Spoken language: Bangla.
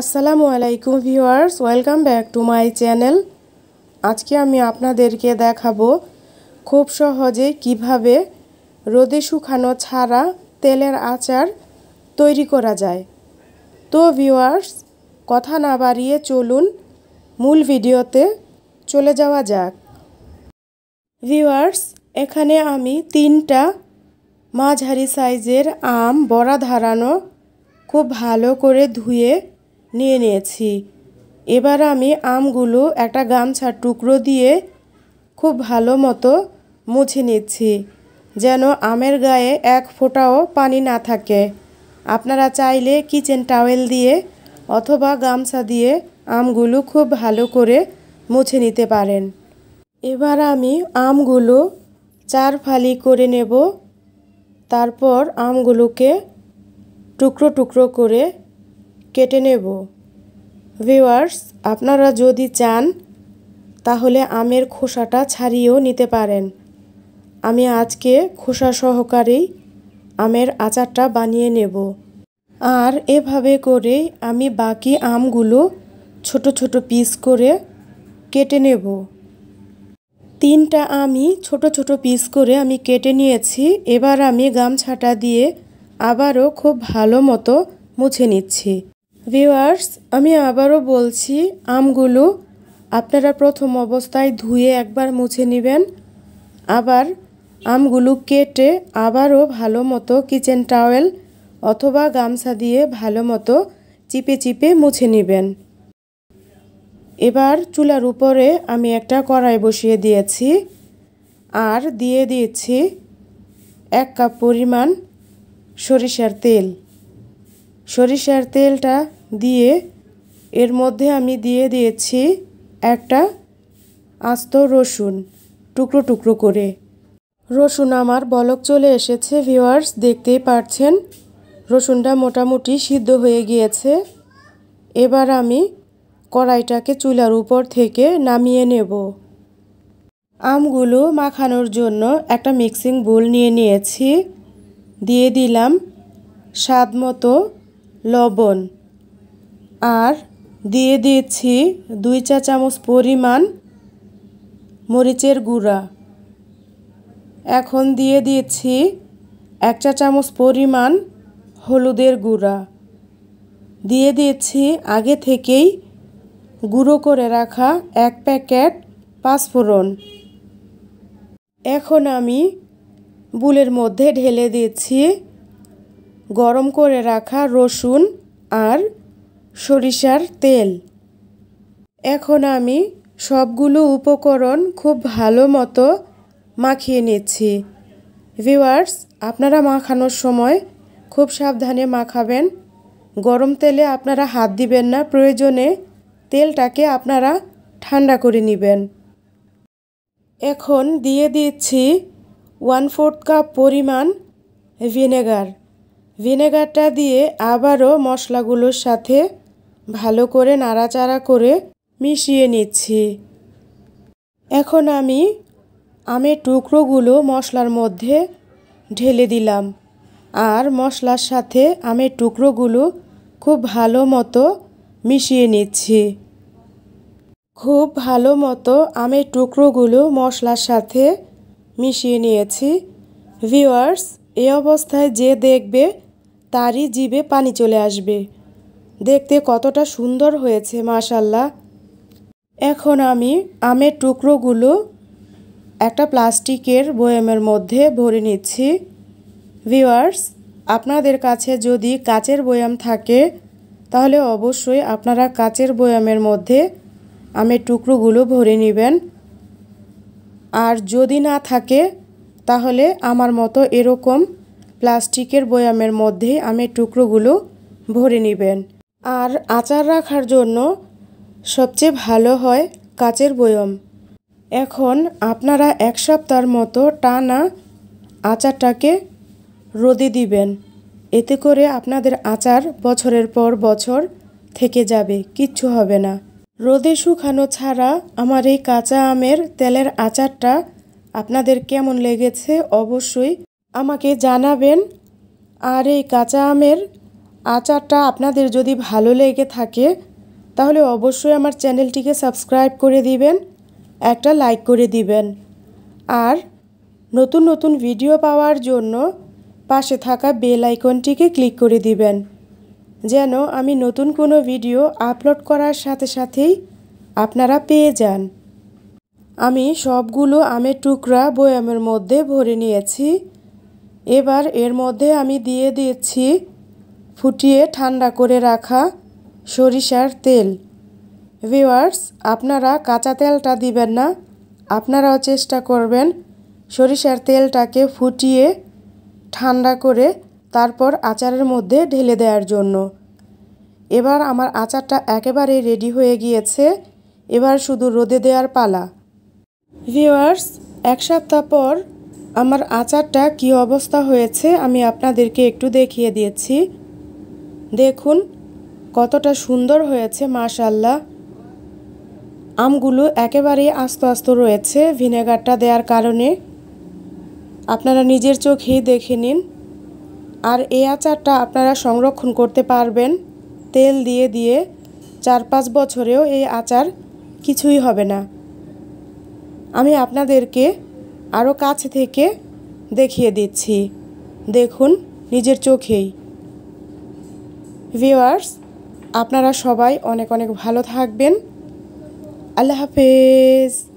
আসসালামু আলাইকুম viewers welcome back to my channel আজকে আমি আপনাদেরকে দেখাবো খুব সহজে কিভাবে রোদে শুকানো ছাড়া তেলের আচার তৈরি করা যায় তো ভিউয়ার্স কথা না বাড়িয়ে চলুন মূল ভিডিওতে চলে যাওয়া যাক ভিউয়ার্স এখানে আমি তিনটা মাঝারি সাইজের আম বড়া ধারানো খুব ভালো করে ধুয়ে নিয়ে নিয়েছি এবার আমি আমগুলো একটা গামছা টুকরো দিয়ে খুব ভালো মতো মুছে নিচ্ছি যেন আমের গায়ে এক ফোঁটাও পানি না থাকে আপনারা চাইলে কিচেন টাওয়েল দিয়ে অথবা গামছা দিয়ে আমগুলো খুব ভালো করে মুছে নিতে পারেন এবার আমি আমগুলো চার ফালি করে নেব তারপর আমগুলোকে টুকরো টুকরো করে কেটে নেব ভিওয়ার্স আপনারা যদি চান তাহলে আমের খোসাটা ছাড়িয়েও নিতে পারেন আমি আজকে খোসা সহকারেই আমের আচারটা বানিয়ে নেব আর এভাবে করে আমি বাকি আমগুলো ছোট ছোট পিস করে কেটে নেব তিনটা আমি ছোট ছোট পিস করে আমি কেটে নিয়েছি এবার আমি গামছাটা দিয়ে আবারও খুব ভালো মতো মুছে নিচ্ছি ভিউয়ার্স আমি আবারও বলছি আমগুলো আপনারা প্রথম অবস্থায় ধুয়ে একবার মুছে নেবেন আবার আমগুলো কেটে আবারও ভালো মতো কিচেন টাওয়েল অথবা গামছা দিয়ে ভালো মতো চিপে চিপে মুছে নেবেন এবার চুলার উপরে আমি একটা কড়াই বসিয়ে দিয়েছি আর দিয়ে দিয়েছি এক কাপ পরিমাণ সরিষার তেল সরিষার তেলটা দিয়ে এর মধ্যে আমি দিয়ে দিয়েছি একটা আস্ত রসুন টুকরো টুকরো করে রসুন আমার বলক চলে এসেছে ভিওয়ার্স দেখতেই পারছেন রসুনটা মোটামুটি সিদ্ধ হয়ে গিয়েছে এবার আমি কড়াইটাকে চুলার উপর থেকে নামিয়ে নেব আমগুলো মাখানোর জন্য একটা মিক্সিং বোল নিয়ে নিয়েছি দিয়ে দিলাম স্বাদ মতো লবণ আর দিয়ে দিয়েছি দুই চা চামচ পরিমাণ মরিচের গুঁড়া এখন দিয়ে দিয়েছি এক চা চামচ পরিমাণ হলুদের গুঁড়া দিয়ে দিয়েছি আগে থেকেই গুঁড়ো করে রাখা এক প্যাকেট পাঁচফোড়ন এখন আমি বুলের মধ্যে ঢেলে দিয়েছি গরম করে রাখা রসুন আর সরিষার তেল এখন আমি সবগুলো উপকরণ খুব ভালো মতো মাখিয়ে নিচ্ছি ভিওয়ার্স আপনারা মাখানোর সময় খুব সাবধানে মাখাবেন গরম তেলে আপনারা হাত দিবেন না প্রয়োজনে তেলটাকে আপনারা ঠান্ডা করে নেবেন এখন দিয়ে দিচ্ছি ওয়ান ফোর্থ কাপ পরিমাণ ভিনেগার ভিনেগারটা দিয়ে আবারও মশলাগুলোর সাথে ভালো করে নাড়াচাড়া করে মিশিয়ে নিচ্ছি এখন আমি আমের টুকরোগুলো মশলার মধ্যে ঢেলে দিলাম আর মশলার সাথে আমের টুকরোগুলো খুব ভালো মতো মিশিয়ে নিচ্ছি খুব ভালো মতো আমের টুকরোগুলো মশলার সাথে মিশিয়ে নিয়েছি ভিওয়ার্স এ অবস্থায় যে দেখবে তারই জীবে পানি চলে আসবে দেখতে কতটা সুন্দর হয়েছে মাশাল্লাহ এখন আমি আমের টুকরোগুলো একটা প্লাস্টিকের বয়ামের মধ্যে ভরে নিচ্ছি ভিওয়ার্স আপনাদের কাছে যদি কাচের বয়াম থাকে তাহলে অবশ্যই আপনারা কাচের বয়ামের মধ্যে আমের টুকরোগুলো ভরে নেবেন আর যদি না থাকে তাহলে আমার মতো এরকম প্লাস্টিকের বয়ামের মধ্যে আমি টুকরোগুলো ভরে নেবেন আর আচার রাখার জন্য সবচেয়ে ভালো হয় কাচের বয়ম এখন আপনারা এক সপ্তাহের মতো টানা আচারটাকে রোদে দিবেন এতে করে আপনাদের আচার বছরের পর বছর থেকে যাবে কিচ্ছু হবে না রোদে শুকানো ছাড়া আমার এই কাঁচা আমের তেলের আচারটা আপনাদের কেমন লেগেছে অবশ্যই আমাকে জানাবেন আর এই কাঁচা আমের আচারটা আপনাদের যদি ভালো লেগে থাকে তাহলে অবশ্যই আমার চ্যানেলটিকে সাবস্ক্রাইব করে দিবেন একটা লাইক করে দিবেন আর নতুন নতুন ভিডিও পাওয়ার জন্য পাশে থাকা বেল আইকনটিকে ক্লিক করে দিবেন যেন আমি নতুন কোনো ভিডিও আপলোড করার সাথে সাথেই আপনারা পেয়ে যান আমি সবগুলো আমের টুকরা বয়ামের মধ্যে ভরে নিয়েছি এবার এর মধ্যে আমি দিয়ে দিচ্ছি ফুটিয়ে ঠান্ডা করে রাখা সরিষার তেল ভিওয়ার্স আপনারা কাঁচা তেলটা দিবেন না আপনারাও চেষ্টা করবেন সরিষার তেলটাকে ফুটিয়ে ঠান্ডা করে তারপর আচারের মধ্যে ঢেলে দেওয়ার জন্য এবার আমার আচারটা একেবারে রেডি হয়ে গিয়েছে এবার শুধু রোদে দেওয়ার পালা ভিউয়ার্স এক সপ্তাহ পর আমার আচারটা কি অবস্থা হয়েছে আমি আপনাদেরকে একটু দেখিয়ে দিয়েছি দেখুন কতটা সুন্দর হয়েছে মাশাল্লাহ আমগুলো একেবারেই আস্ত আস্ত রয়েছে ভিনেগারটা দেওয়ার কারণে আপনারা নিজের চোখেই দেখে নিন আর এই আচারটা আপনারা সংরক্ষণ করতে পারবেন তেল দিয়ে দিয়ে চার পাঁচ বছরেও এই আচার কিছুই হবে না আমি আপনাদেরকে আরও কাছ থেকে দেখিয়ে দিচ্ছি দেখুন নিজের চোখেই ভিওয়ার্স আপনারা সবাই অনেক অনেক ভালো থাকবেন আল্লাহ হাফেজ